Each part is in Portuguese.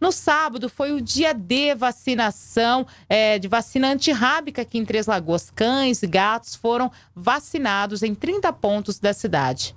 No sábado foi o dia de vacinação, é, de vacina antirrábica aqui em Três Lagoas. Cães e gatos foram vacinados em 30 pontos da cidade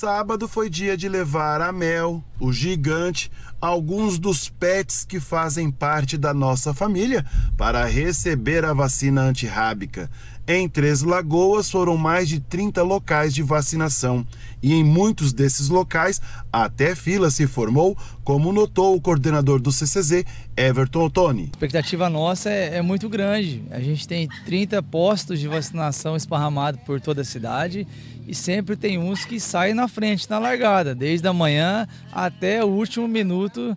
sábado foi dia de levar a Mel, o gigante, alguns dos pets que fazem parte da nossa família para receber a vacina antirrábica. Em Três Lagoas foram mais de 30 locais de vacinação e em muitos desses locais até fila se formou, como notou o coordenador do CCZ, Everton Ottoni. A expectativa nossa é, é muito grande. A gente tem 30 postos de vacinação esparramados por toda a cidade e sempre tem uns que saem na frente na largada, desde a manhã até o último minuto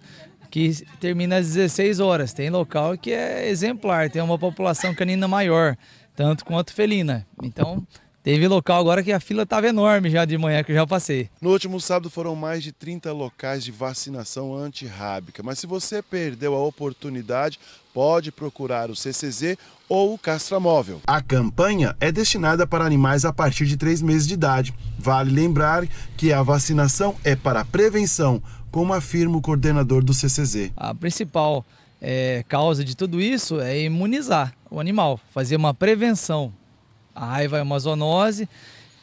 que termina às 16 horas. Tem local que é exemplar, tem uma população canina maior, tanto quanto felina. Então, Teve local agora que a fila estava enorme já de manhã que eu já passei. No último sábado foram mais de 30 locais de vacinação antirrábica, mas se você perdeu a oportunidade, pode procurar o CCZ ou o castramóvel. A campanha é destinada para animais a partir de 3 meses de idade. Vale lembrar que a vacinação é para prevenção, como afirma o coordenador do CCZ. A principal é, causa de tudo isso é imunizar o animal, fazer uma prevenção a raiva é uma zoonose,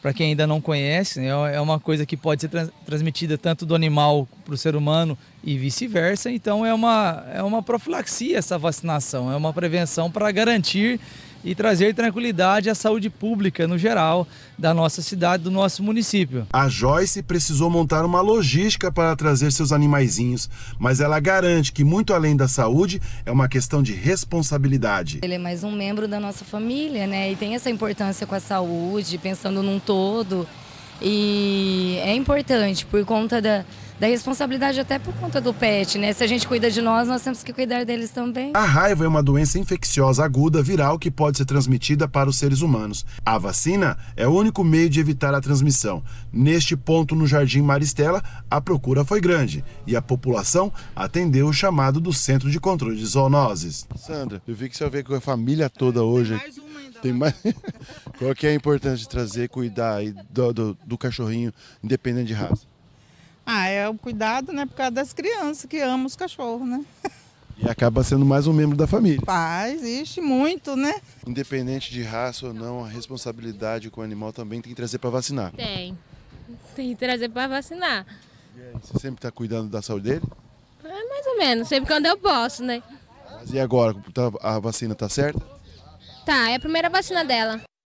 para quem ainda não conhece, né? é uma coisa que pode ser transmitida tanto do animal para o ser humano e vice-versa. Então é uma, é uma profilaxia essa vacinação, é uma prevenção para garantir e trazer tranquilidade à saúde pública no geral da nossa cidade, do nosso município. A Joyce precisou montar uma logística para trazer seus animaizinhos, mas ela garante que muito além da saúde é uma questão de responsabilidade. Ele é mais um membro da nossa família, né? E tem essa importância com a saúde, pensando num todo. E é importante por conta da, da responsabilidade, até por conta do pet, né? Se a gente cuida de nós, nós temos que cuidar deles também. A raiva é uma doença infecciosa aguda viral que pode ser transmitida para os seres humanos. A vacina é o único meio de evitar a transmissão. Neste ponto, no Jardim Maristela, a procura foi grande e a população atendeu o chamado do Centro de Controle de Zoonoses. Sandra, eu vi que você veio com a família toda hoje. Mais tem mais. Qual que é a importância de trazer, cuidar do, do, do, cachorrinho, independente de raça? Ah, é o cuidado, né? Por causa das crianças que amam os cachorros, né? E acaba sendo mais um membro da família. Faz, existe muito, né? Independente de raça ou não, a responsabilidade com o animal também tem que trazer para vacinar. Tem. Tem que trazer para vacinar. você sempre está cuidando da saúde dele? É mais ou menos, sempre quando eu posso, né? Mas e agora? Tá, a vacina tá certa? Tá, é a primeira vacina dela.